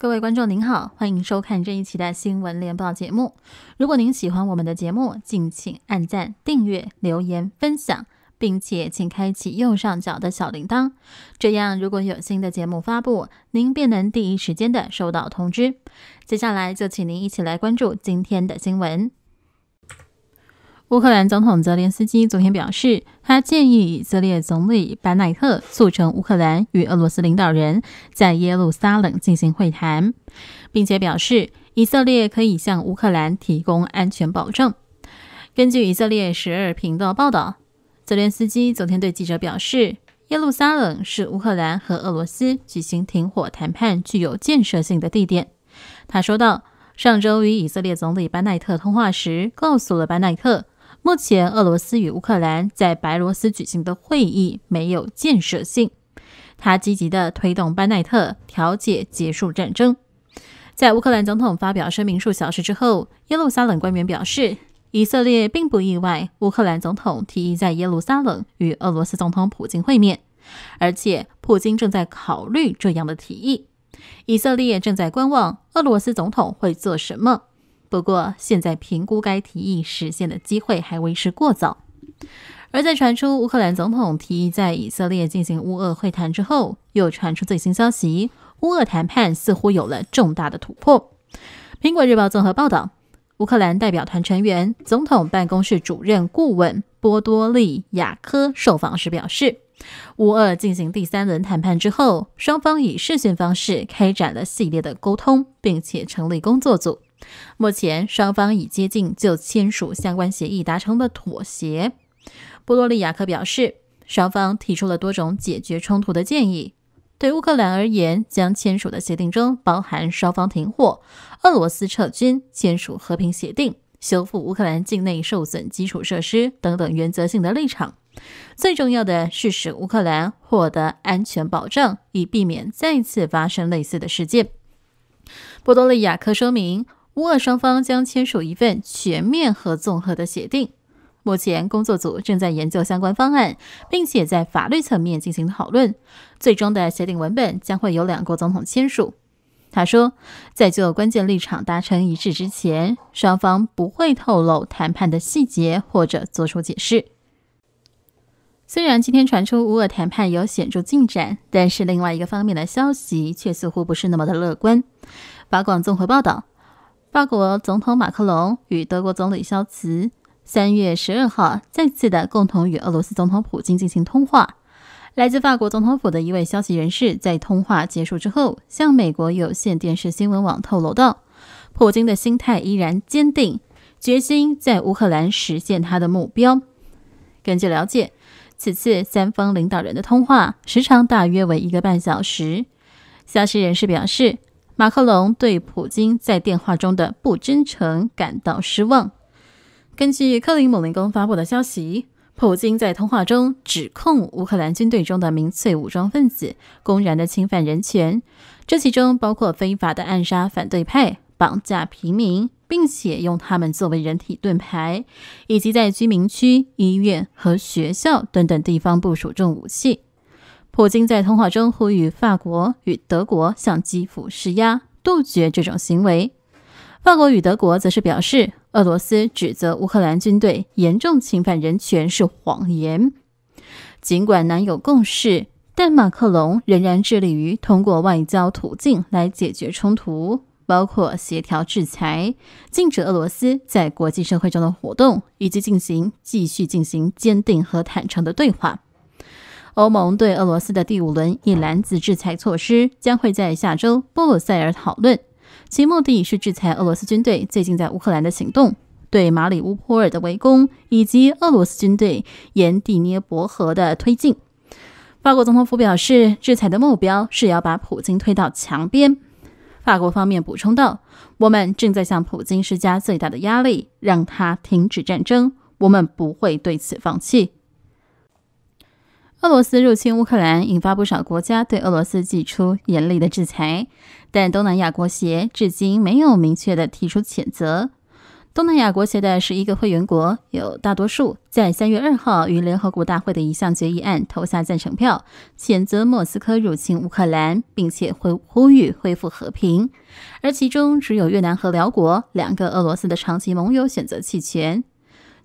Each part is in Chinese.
各位观众您好，欢迎收看这一期的新闻联播节目。如果您喜欢我们的节目，敬请按赞、订阅、留言、分享，并且请开启右上角的小铃铛。这样，如果有新的节目发布，您便能第一时间的收到通知。接下来就请您一起来关注今天的新闻。乌克兰总统泽连斯基昨天表示，他建议以色列总理班奈特促成乌克兰与俄罗斯领导人，在耶路撒冷进行会谈，并且表示以色列可以向乌克兰提供安全保障。根据以色列十二频道报道，泽连斯基昨天对记者表示，耶路撒冷是乌克兰和俄罗斯举行停火谈判具有建设性的地点。他说道：“上周与以色列总理班奈特通话时，告诉了班奈特。”目前，俄罗斯与乌克兰在白罗斯举行的会议没有建设性。他积极的推动班奈特调解结束战争。在乌克兰总统发表声明数小时之后，耶路撒冷官员表示，以色列并不意外乌克兰总统提议在耶路撒冷与俄罗斯总统普京会面，而且普京正在考虑这样的提议。以色列正在观望俄罗斯总统会做什么。不过，现在评估该提议实现的机会还为时过早。而在传出乌克兰总统提议在以色列进行乌俄会谈之后，又传出最新消息：乌俄谈判似乎有了重大的突破。《苹果日报》综合报道，乌克兰代表团成员、总统办公室主任顾问波多利亚科受访时表示，乌俄进行第三轮谈判之后，双方以视讯方式开展了系列的沟通，并且成立工作组。目前，双方已接近就签署相关协议达成的妥协。波多利亚克表示，双方提出了多种解决冲突的建议。对乌克兰而言，将签署的协定中包含双方停火、俄罗斯撤军、签署和平协定、修复乌克兰境内受损基础设施等等原则性的立场。最重要的是使乌克兰获得安全保障，以避免再次发生类似的事件。波多利亚克声明。乌俄双方将签署一份全面和综合的协定。目前，工作组正在研究相关方案，并且在法律层面进行讨论。最终的协定文本将会有两国总统签署。他说，在就关键立场达成一致之前，双方不会透露谈判的细节或者做出解释。虽然今天传出乌俄谈判有显著进展，但是另外一个方面的消息却似乎不是那么的乐观。法广综合报道。法国总统马克龙与德国总理肖茨三月十二号再次的共同与俄罗斯总统普京进行通话。来自法国总统府的一位消息人士在通话结束之后，向美国有线电视新闻网透露道：“普京的心态依然坚定，决心在乌克兰实现他的目标。”根据了解，此次三方领导人的通话时长大约为一个半小时。消息人士表示。马克龙对普京在电话中的不真诚感到失望。根据克林姆林宫发布的消息，普京在通话中指控乌克兰军队中的民粹武装分子公然的侵犯人权，这其中包括非法的暗杀反对派、绑架平民，并且用他们作为人体盾牌，以及在居民区、医院和学校等等地方部署重武器。普京在通话中呼吁法国与德国向基辅施压，杜绝这种行为。法国与德国则是表示，俄罗斯指责乌克兰军队严重侵犯人权是谎言。尽管难有共识，但马克龙仍然致力于通过外交途径来解决冲突，包括协调制裁、禁止俄罗斯在国际社会中的活动，以及进行继续进行坚定和坦诚的对话。欧盟对俄罗斯的第五轮一篮子制裁措施将会在下周布鲁塞尔讨论，其目的是制裁俄罗斯军队最近在乌克兰的行动、对马里乌波尔的围攻以及俄罗斯军队沿第聂伯河的推进。法国总统府表示，制裁的目标是要把普京推到墙边。法国方面补充道：“我们正在向普京施加最大的压力，让他停止战争。我们不会对此放弃。”俄罗斯入侵乌克兰，引发不少国家对俄罗斯寄出严厉的制裁，但东南亚国协至今没有明确的提出谴责。东南亚国协的十一个会员国，有大多数在三月二号与联合国大会的一项决议案投下赞成票，谴责莫斯科入侵乌克兰，并且会呼吁恢复和平。而其中只有越南和辽国两个俄罗斯的长期盟友选择弃权。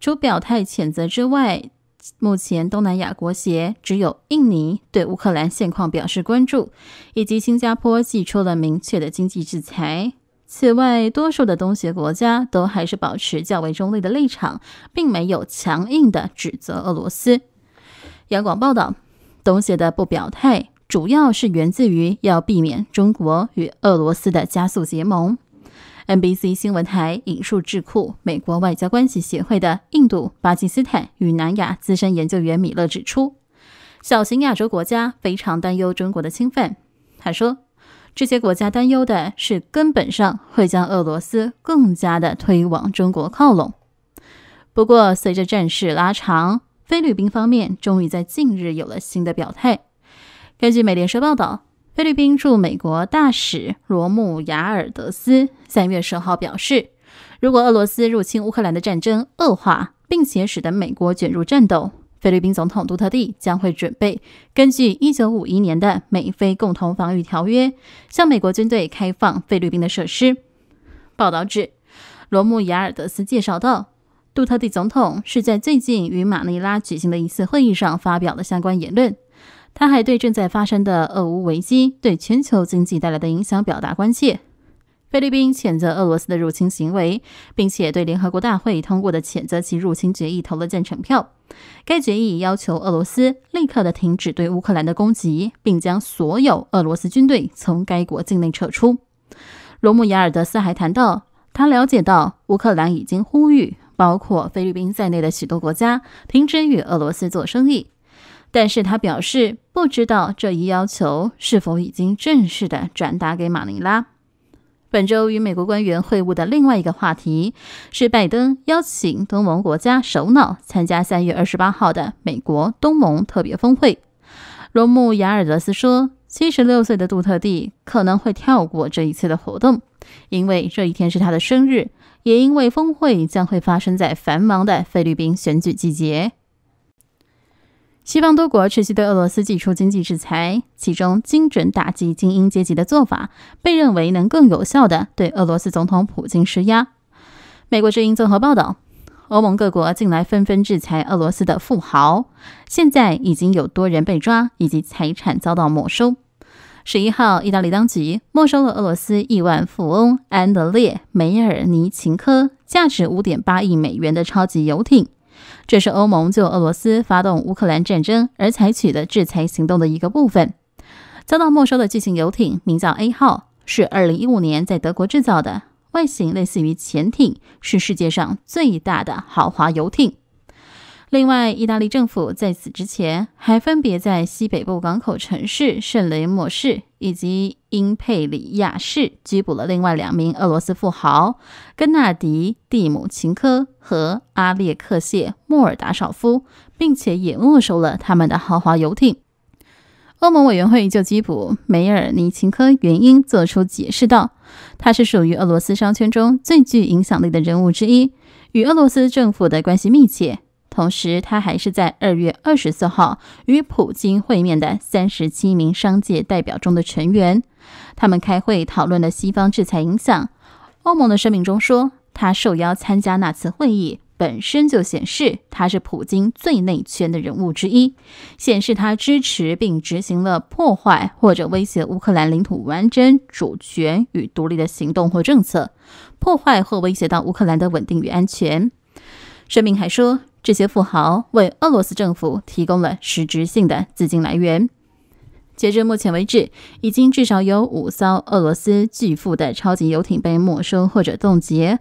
除表态谴责之外，目前，东南亚国协只有印尼对乌克兰现况表示关注，以及新加坡寄出了明确的经济制裁。此外，多数的东协国家都还是保持较为中立的立场，并没有强硬的指责俄罗斯。杨广报道，东协的不表态，主要是源自于要避免中国与俄罗斯的加速结盟。NBC 新闻台引述智库美国外交关系协会的印度、巴基斯坦与南亚资深研究员米勒指出，小型亚洲国家非常担忧中国的侵犯。他说，这些国家担忧的是根本上会将俄罗斯更加的推往中国靠拢。不过，随着战事拉长，菲律宾方面终于在近日有了新的表态。根据美联社报道。菲律宾驻美国大使罗穆雅尔德斯三月十号表示，如果俄罗斯入侵乌克兰的战争恶化，并且使得美国卷入战斗，菲律宾总统杜特地将会准备根据一九五一年的美菲共同防御条约，向美国军队开放菲律宾的设施。报道指，罗穆雅尔德斯介绍到，杜特地总统是在最近与马尼拉举行的一次会议上发表的相关言论。他还对正在发生的俄乌危机对全球经济带来的影响表达关切。菲律宾谴责俄罗斯的入侵行为，并且对联合国大会通过的谴责其入侵决议投了赞成票。该决议要求俄罗斯立刻的停止对乌克兰的攻击，并将所有俄罗斯军队从该国境内撤出。罗姆雅尔德斯还谈到，他了解到乌克兰已经呼吁包括菲律宾在内的许多国家停止与俄罗斯做生意。但是他表示不知道这一要求是否已经正式的转达给马尼拉。本周与美国官员会晤的另外一个话题是，拜登邀请东盟国家首脑参加三月二十八号的美国东盟特别峰会。罗穆雅尔德斯说，七十六岁的杜特地可能会跳过这一次的活动，因为这一天是他的生日，也因为峰会将会发生在繁忙的菲律宾选举季节。西方多国持续对俄罗斯祭出经济制裁，其中精准打击精英阶级的做法被认为能更有效地对俄罗斯总统普京施压。美国之音综合报道，欧盟各国近来纷纷制裁俄罗斯的富豪，现在已经有多人被抓以及财产遭到没收。十一号，意大利当局没收了俄罗斯亿万富翁安德烈·梅尔尼琴科价值五点八亿美元的超级游艇。这是欧盟就俄罗斯发动乌克兰战争而采取的制裁行动的一个部分。遭到没收的巨型游艇名叫 A 号，是2015年在德国制造的，外形类似于潜艇，是世界上最大的豪华游艇。另外，意大利政府在此之前还分别在西北部港口城市圣雷莫市以及因佩里亚市拘捕了另外两名俄罗斯富豪根纳迪·蒂姆琴科和阿列克谢·莫尔达绍夫，并且也没收了他们的豪华游艇。欧盟委员会就拘捕梅尔尼琴科原因作出解释道：“他是属于俄罗斯商圈中最具影响力的人物之一，与俄罗斯政府的关系密切。”同时，他还是在二月二十四号与普京会面的三十七名商界代表中的成员。他们开会讨论了西方制裁影响。欧盟的声明中说，他受邀参加那次会议本身就显示他是普京最内圈的人物之一，显示他支持并执行了破坏或者威胁乌克兰领土完整、主权与独立的行动或政策，破坏或威胁到乌克兰的稳定与安全。声明还说。这些富豪为俄罗斯政府提供了实质性的资金来源。截至目前为止，已经至少有五艘俄罗斯巨富的超级游艇被没收或者冻结。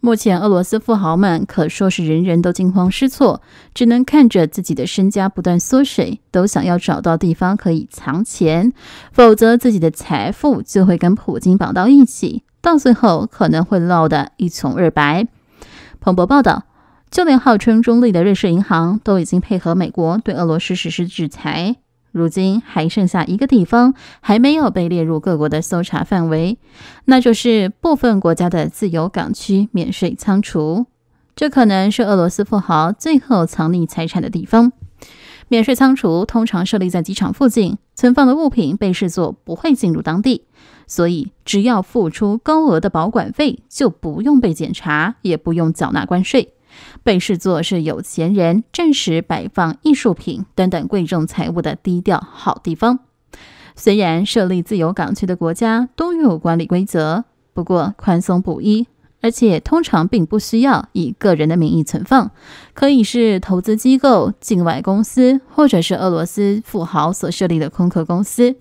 目前，俄罗斯富豪们可说是人人都惊慌失措，只能看着自己的身家不断缩水，都想要找到地方可以藏钱，否则自己的财富就会跟普京绑到一起，到最后可能会落得一穷二白。彭博报道。就连号称中立的瑞士银行都已经配合美国对俄罗斯实施制裁。如今还剩下一个地方还没有被列入各国的搜查范围，那就是部分国家的自由港区免税仓储。这可能是俄罗斯富豪最后藏匿财产的地方。免税仓储通常设立在机场附近，存放的物品被视作不会进入当地，所以只要付出高额的保管费，就不用被检查，也不用缴纳关税。被视作是有钱人正时摆放艺术品等等贵重财物的低调好地方。虽然设立自由港区的国家都有管理规则，不过宽松不一，而且通常并不需要以个人的名义存放，可以是投资机构、境外公司，或者是俄罗斯富豪所设立的空壳公司。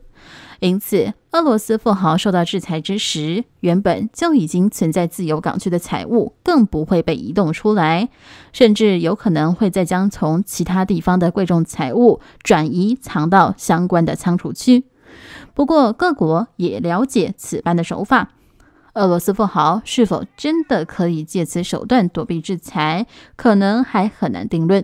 因此。俄罗斯富豪受到制裁之时，原本就已经存在自由港区的财物，更不会被移动出来，甚至有可能会再将从其他地方的贵重财物转移藏到相关的仓储区。不过，各国也了解此般的手法，俄罗斯富豪是否真的可以借此手段躲避制裁，可能还很难定论。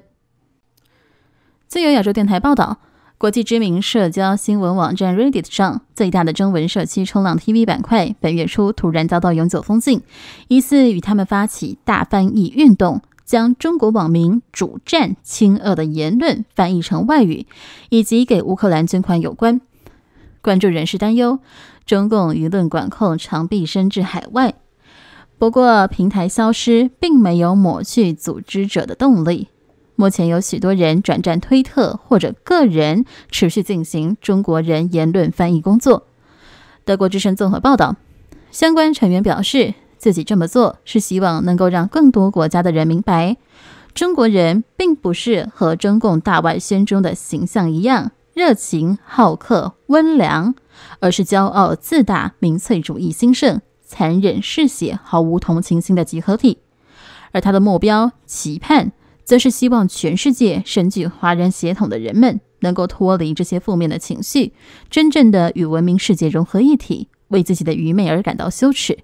自由亚洲电台报道。国际知名社交新闻网站 Reddit 上最大的中文社区“冲浪 TV” 板块，本月初突然遭到永久封禁，疑似与他们发起大翻译运动，将中国网民主战亲恶的言论翻译成外语，以及给乌克兰捐款有关。关注人士担忧，中共舆论管控长臂伸至海外。不过，平台消失并没有抹去组织者的动力。目前有许多人转战推特或者个人，持续进行中国人言论翻译工作。德国之声综合报道，相关成员表示，自己这么做是希望能够让更多国家的人明白，中国人并不是和中共大外宣中的形象一样热情好客、温良，而是骄傲自大、民粹主义兴盛、残忍嗜血、毫无同情心的集合体。而他的目标期盼。则是希望全世界身具华人血统的人们能够脱离这些负面的情绪，真正的与文明世界融合一体，为自己的愚昧而感到羞耻。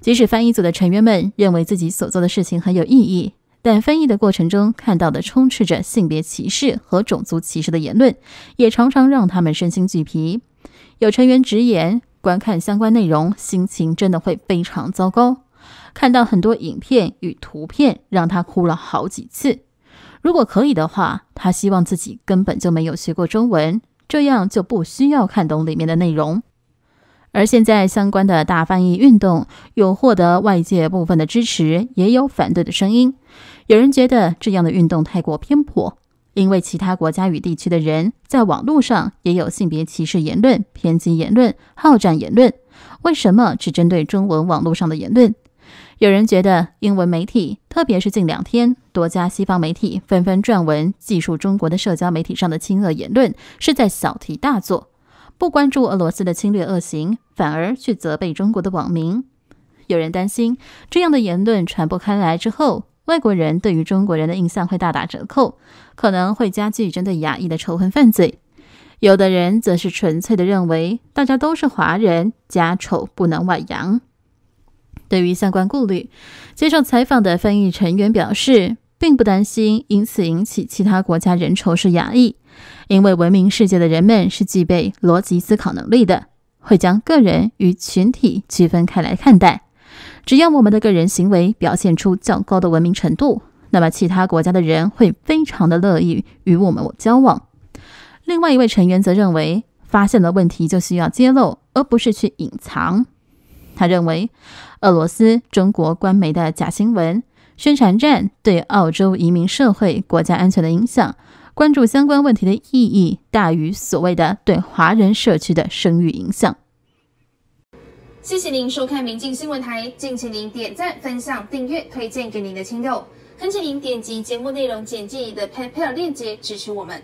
即使翻译组的成员们认为自己所做的事情很有意义，但翻译的过程中看到的充斥着性别歧视和种族歧视的言论，也常常让他们身心俱疲。有成员直言，观看相关内容，心情真的会非常糟糕。看到很多影片与图片，让他哭了好几次。如果可以的话，他希望自己根本就没有学过中文，这样就不需要看懂里面的内容。而现在，相关的大翻译运动有获得外界部分的支持，也有反对的声音。有人觉得这样的运动太过偏颇，因为其他国家与地区的人在网络上也有性别歧视言论、偏激言论、好战言论。为什么只针对中文网络上的言论？有人觉得，英文媒体，特别是近两天，多家西方媒体纷纷撰文记述中国的社交媒体上的亲俄言论，是在小题大做，不关注俄罗斯的侵略恶行，反而去责备中国的网民。有人担心，这样的言论传播开来之后，外国人对于中国人的印象会大打折扣，可能会加剧针对亚裔的仇恨犯罪。有的人则是纯粹的认为，大家都是华人家丑不能外扬。对于相关顾虑，接受采访的翻译成员表示，并不担心因此引起其他国家人仇视亚裔，因为文明世界的人们是具备逻辑思考能力的，会将个人与群体区分开来看待。只要我们的个人行为表现出较高的文明程度，那么其他国家的人会非常的乐意与我们交往。另外一位成员则认为，发现了问题就需要揭露，而不是去隐藏。他认为，俄罗斯、中国官媒的假新闻宣传战对澳洲移民社会国家安全的影响，关注相关问题的意义大于所谓的对华人社区的声誉影响。谢谢您收看民进新闻台，敬请您点赞、分享、订阅、推荐给您的亲友，恳请您点击节目内容简介里的 PayPal 链接支持我们。